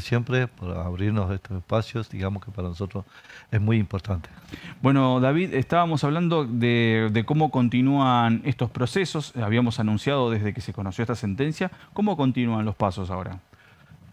siempre por abrirnos estos espacios, digamos que para nosotros es muy importante. Bueno, David, estábamos hablando de, cómo continúan estos procesos, habíamos anunciado desde que se conoció esta sentencia, ¿cómo continúan los pasos ahora?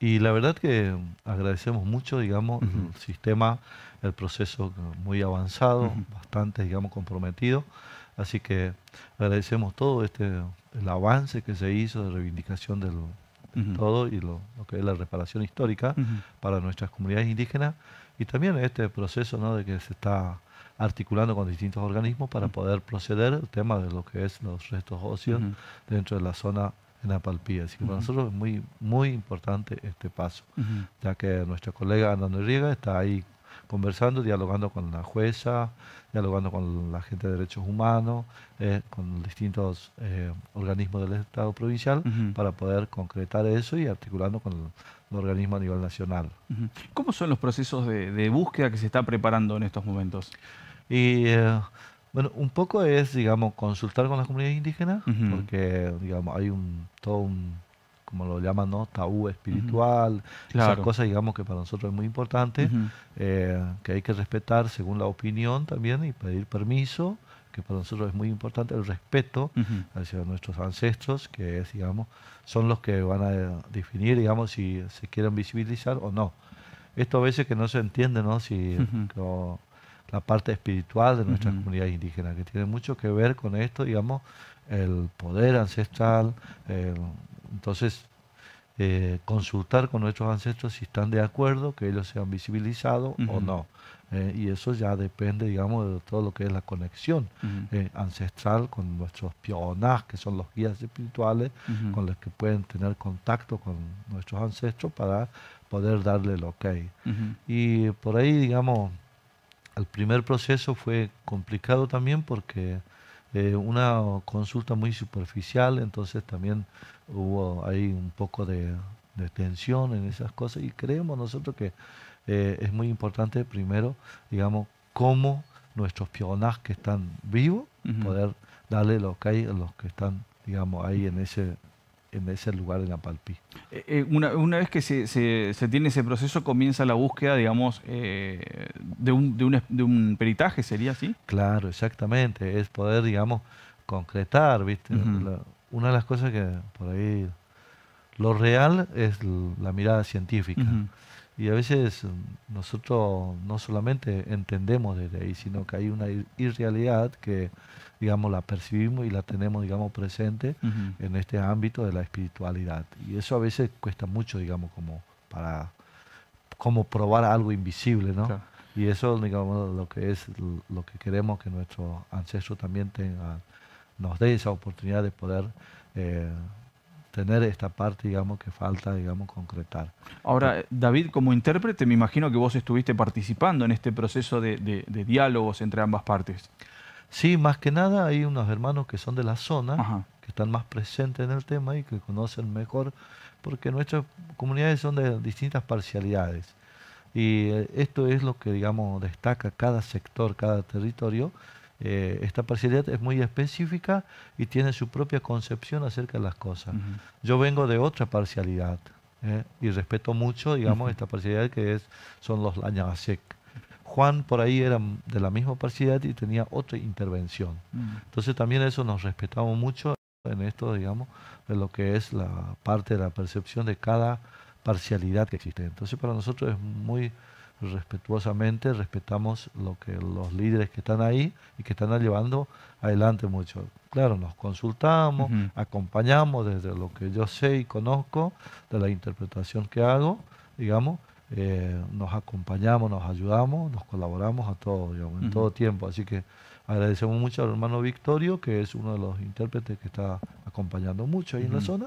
Y la verdad que agradecemos mucho, digamos, el sistema, el proceso muy avanzado, bastante, digamos, comprometido. Así que agradecemos todo este, el avance que se hizo de reivindicación del, todo y lo, que es la reparación histórica para nuestras comunidades indígenas y también este proceso ¿no? de que se está articulando con distintos organismos para poder proceder el tema de lo que es los restos óseos dentro de la zona en Apalpía Así que para nosotros es muy, muy importante este paso, ya que nuestra colega Ana Noriega está ahí conversando, dialogando con la jueza, dialogando con la gente de derechos humanos, eh, con distintos eh, organismos del Estado provincial, para poder concretar eso y articulando con el, organismos organismo a nivel nacional. ¿Cómo son los procesos de, búsqueda que se está preparando en estos momentos? Y. Eh, bueno, un poco es, digamos, consultar con las comunidades indígenas, porque, digamos, hay un, todo un, como lo llaman, ¿no? Tabú espiritual, esa cosa esas cosas, digamos, que para nosotros es muy importante, eh, que hay que respetar según la opinión también y pedir permiso, que para nosotros es muy importante el respeto hacia nuestros ancestros, que digamos, son los que van a eh, definir, digamos, si se quieren visibilizar o no. Esto a veces que no se entiende, ¿no? Si la parte espiritual de nuestras comunidades indígenas, que tiene mucho que ver con esto, digamos, el poder ancestral, el entonces, eh, consultar con nuestros ancestros si están de acuerdo que ellos sean visibilizados o no. Eh, y eso ya depende, digamos, de todo lo que es la conexión eh, ancestral con nuestros pionas, que son los guías espirituales, con los que pueden tener contacto con nuestros ancestros para poder darle el ok. Y por ahí, digamos, el primer proceso fue complicado también porque eh, una consulta muy superficial, entonces también hubo ahí un poco de, tensión en esas cosas y creemos nosotros que eh, es muy importante primero, digamos, cómo nuestros pionas que están vivos, poder darle lo que hay a los que están, digamos, ahí en ese en ese lugar en la palpí eh, eh, una, una, vez que se, se, tiene ese proceso, comienza la búsqueda, digamos, eh, de, un, de, un, peritaje, ¿sería así? Claro, exactamente. Es poder, digamos, concretar, ¿viste? una de las cosas que por ahí. Lo real es la mirada científica. Y a veces mm, nosotros no solamente entendemos desde ahí, sino que hay una irrealidad que digamos, la percibimos y la tenemos, digamos, presente en este ámbito de la espiritualidad. Y eso a veces cuesta mucho, digamos, como para como probar algo invisible, ¿no? Y eso, digamos, lo que es lo que queremos que nuestros ancestros también tenga, nos dé esa oportunidad de poder eh, tener esta parte, digamos, que falta, digamos, concretar. Ahora, David, como intérprete, me imagino que vos estuviste participando en este proceso de, de diálogos entre ambas partes. Sí, más que nada hay unos hermanos que son de la zona, que están más presentes en el tema y que conocen mejor, porque nuestras comunidades son de distintas parcialidades. Y eh, esto es lo que, digamos, destaca cada sector, cada territorio. Eh, esta parcialidad es muy específica y tiene su propia concepción acerca de las cosas. Yo vengo de otra parcialidad eh, y respeto mucho, digamos, esta parcialidad que es, son los lañabasec Juan por ahí era de la misma parcialidad y tenía otra intervención. Mm. Entonces también eso nos respetamos mucho en esto, digamos, de lo que es la parte de la percepción de cada parcialidad que existe. Entonces para nosotros es muy respetuosamente, respetamos lo que los líderes que están ahí y que están llevando adelante mucho. Claro, nos consultamos, acompañamos desde lo que yo sé y conozco, de la interpretación que hago, digamos, eh, nos acompañamos, nos ayudamos, nos colaboramos a todos, en todo tiempo. Así que agradecemos mucho al hermano Victorio, que es uno de los intérpretes que está acompañando mucho ahí en la zona,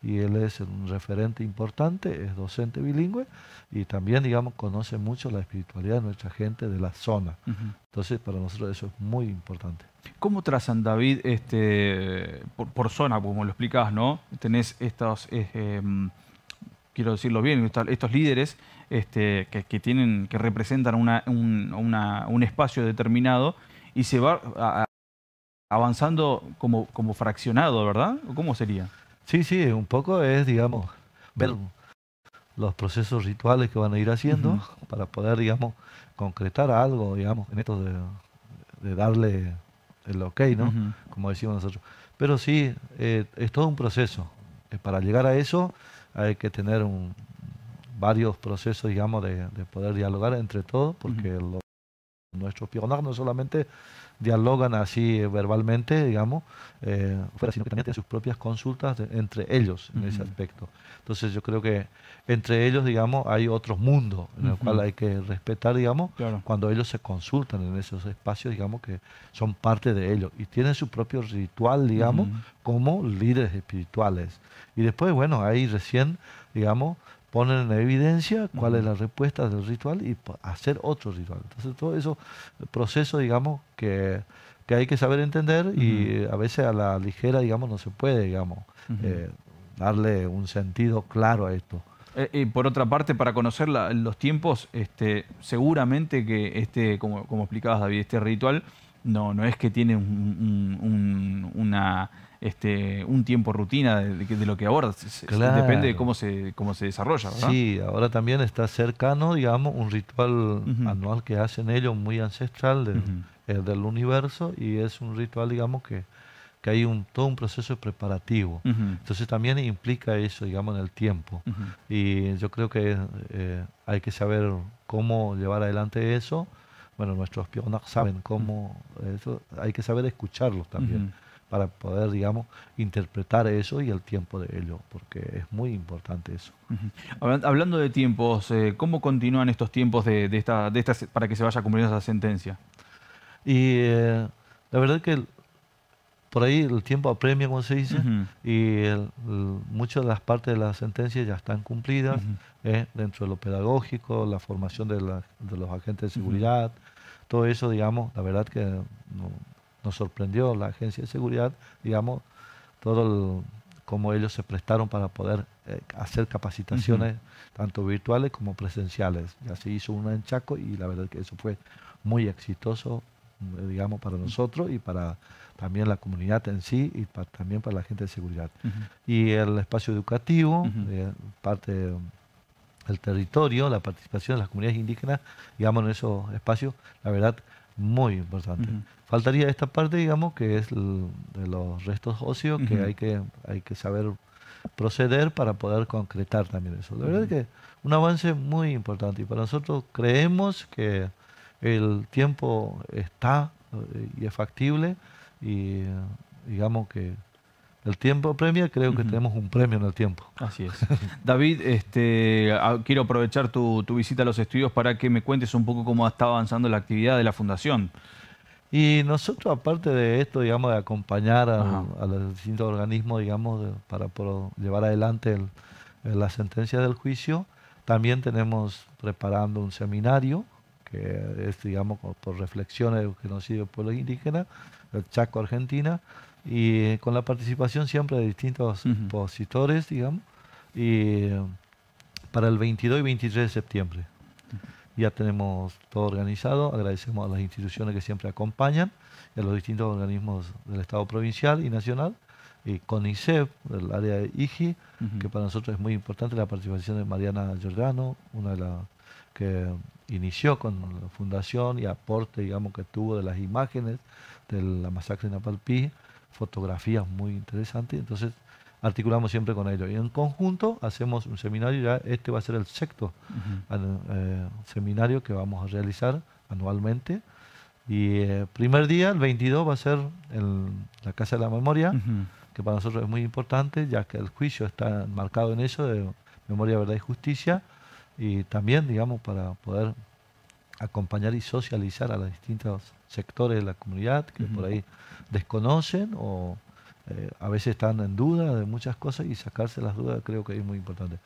y él es un referente importante, es docente bilingüe, y también, digamos, conoce mucho la espiritualidad de nuestra gente de la zona. Entonces, para nosotros eso es muy importante. ¿Cómo trazan, David, este, por, zona, como lo explicabas, ¿no? Tenés estos... Eh, quiero decirlo bien, estos líderes este, que, tienen, que representan un, espacio determinado y se va avanzando como, fraccionado, ¿verdad? ¿Cómo sería? Sí, sí, un poco es, digamos, ver los procesos rituales que van a ir haciendo para poder, digamos, concretar algo, digamos, en esto de, darle el ok, ¿no? Como decimos nosotros. Pero sí, eh, es todo un proceso. Eh, para llegar a eso, hay que tener un, varios procesos, digamos, de, poder dialogar entre todos, porque Nuestros pioneros no solamente dialogan así eh, verbalmente, digamos, eh, sino que también tienen sus propias consultas entre ellos en ese aspecto. Entonces yo creo que entre ellos, digamos, hay otro mundo en el cual hay que respetar, digamos, cuando ellos se consultan en esos espacios, digamos, que son parte de ellos y tienen su propio ritual, digamos, como líderes espirituales. Y después, bueno, ahí recién, digamos, poner en evidencia cuál es la respuesta del ritual y hacer otro ritual. Entonces todo eso, proceso, digamos, que, que hay que saber entender y a veces a la ligera, digamos, no se puede, digamos, eh, darle un sentido claro a esto. Eh, y por otra parte, para conocer los tiempos, este, seguramente que este, como, como explicabas David, este ritual no, no es que tiene un, un, este, tiempo rutina de, lo que aborda. Depende de cómo se, cómo se desarrolla, Sí, ahora también está cercano, digamos, un ritual anual que hacen ellos muy ancestral eh, del universo y es un ritual, digamos, que, que hay un, todo un proceso preparativo. Entonces también implica eso, digamos, en el tiempo. Y yo creo que eh, hay que saber cómo llevar adelante eso bueno, nuestros pionas saben cómo, mm. eso hay que saber escucharlos también. para poder, digamos, interpretar eso y el tiempo de ello, porque es muy importante eso. Hablando de tiempos, eh, ¿cómo continúan estos tiempos de, esta, de para que se vaya cumpliendo esa sentencia? Y eh, la verdad que por ahí el tiempo apremia, como se dice, y muchas de las partes de la sentencia ya están cumplidas eh, dentro de lo pedagógico, la formación de, la, de los agentes de seguridad todo eso, digamos, la verdad que nos sorprendió la agencia de seguridad, digamos, todo el, cómo ellos se prestaron para poder eh, hacer capacitaciones tanto virtuales como presenciales. Ya se hizo una en Chaco y la verdad que eso fue muy exitoso, eh, digamos, para nosotros y para también la comunidad en sí y para, también para la gente de seguridad. Y el espacio educativo, eh, parte el territorio, la participación de las comunidades indígenas, digamos, en esos espacios, la verdad, muy importante. Faltaría esta parte, digamos, que es de los restos óseos, que, hay que hay que saber proceder para poder concretar también eso. La verdad es que un avance muy importante y para nosotros creemos que el tiempo está eh, y es factible y digamos que el tiempo premia, creo que tenemos un premio en el tiempo. Así es. David, este, quiero aprovechar tu, visita a los estudios para que me cuentes un poco cómo ha estado avanzando la actividad de la Fundación. Y nosotros, aparte de esto, digamos, de acompañar a, los distintos organismos, digamos, para llevar adelante la sentencia del juicio, también tenemos preparando un seminario, que es, digamos, por reflexiones del genocidio de pueblo indígenas, el Chaco Argentina, y eh, con la participación siempre de distintos expositores, digamos, y eh, para el 22 y 23 de septiembre. Ya tenemos todo organizado, agradecemos a las instituciones que siempre acompañan, y a los distintos organismos del Estado provincial y nacional, y con ICEP, del área de IGI, que para nosotros es muy importante la participación de Mariana Giordano, una de las que inició con la fundación y aporte, digamos, que tuvo de las imágenes de la masacre en Apalpí, fotografías muy interesantes, entonces articulamos siempre con ellos. Y en conjunto hacemos un seminario, ya este va a ser el sexto eh, seminario que vamos a realizar anualmente. Y el eh, primer día, el 22, va a ser el, la Casa de la Memoria, que para nosotros es muy importante, ya que el juicio está marcado en eso de memoria, verdad y justicia. Y también, digamos, para poder acompañar y socializar a los distintos sectores de la comunidad que por ahí desconocen o eh, a veces están en duda de muchas cosas y sacarse las dudas creo que es muy importante.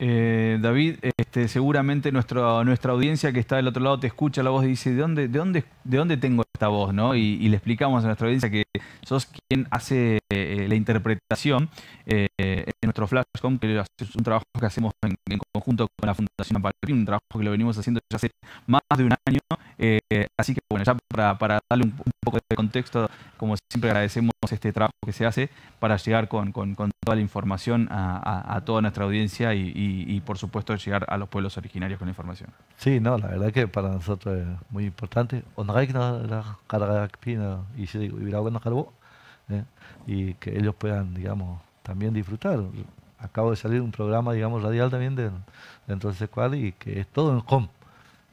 Eh, David, este, seguramente nuestra, nuestra audiencia que está del otro lado te escucha la voz y dice, ¿de dónde, de dónde ¿de dónde tengo esta voz? ¿no? Y, le explicamos a nuestra audiencia que sos quien hace eh, la interpretación de eh, en nuestro Flashcom, que es un trabajo que hacemos en, conjunto con la Fundación Palpín, un trabajo que lo venimos haciendo ya hace más de un año. Eh, así que bueno, ya para, darle un, poco de contexto, como siempre agradecemos este trabajo que se hace para llegar con, toda la información a, toda nuestra audiencia y, por supuesto llegar a los pueblos originarios con la información. Sí, no, la verdad que para nosotros es muy importante. Honrar y ¿eh? y que ellos puedan, digamos, también disfrutar. Acabo de salir un programa, digamos, radial también de, dentro de cual y que es todo en home.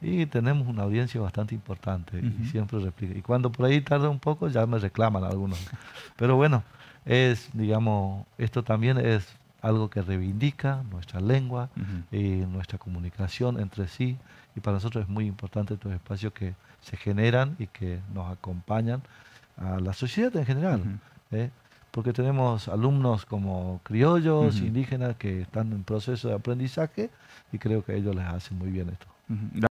Y tenemos una audiencia bastante importante y siempre replica. Y cuando por ahí tarda un poco ya me reclaman algunos. Pero bueno, es, digamos, esto también es algo que reivindica nuestra lengua, y eh, nuestra comunicación entre sí. Y para nosotros es muy importante estos espacios que se generan y que nos acompañan a la sociedad en general. ¿eh? Porque tenemos alumnos como criollos, indígenas, que están en proceso de aprendizaje y creo que ellos les hacen muy bien esto.